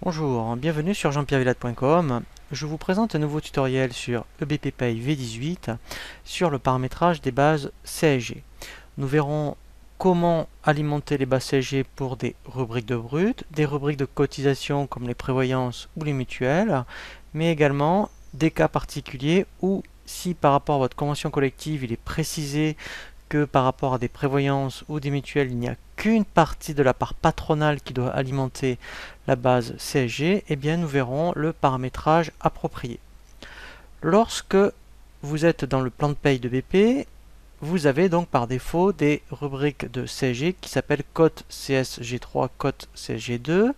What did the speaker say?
Bonjour, bienvenue sur jeanpierrevillade.com. Je vous présente un nouveau tutoriel sur EBP Pay V18 sur le paramétrage des bases CSG. Nous verrons comment alimenter les bases CSG pour des rubriques de brut, des rubriques de cotisation comme les prévoyances ou les mutuelles, mais également des cas particuliers où si par rapport à votre convention collective il est précisé que par rapport à des prévoyances ou des mutuelles, il n'y a qu'une partie de la part patronale qui doit alimenter la base CSG, et eh bien nous verrons le paramétrage approprié. Lorsque vous êtes dans le plan de paye de BP, vous avez donc par défaut des rubriques de CSG qui s'appellent cote CSG3, cote CSG2.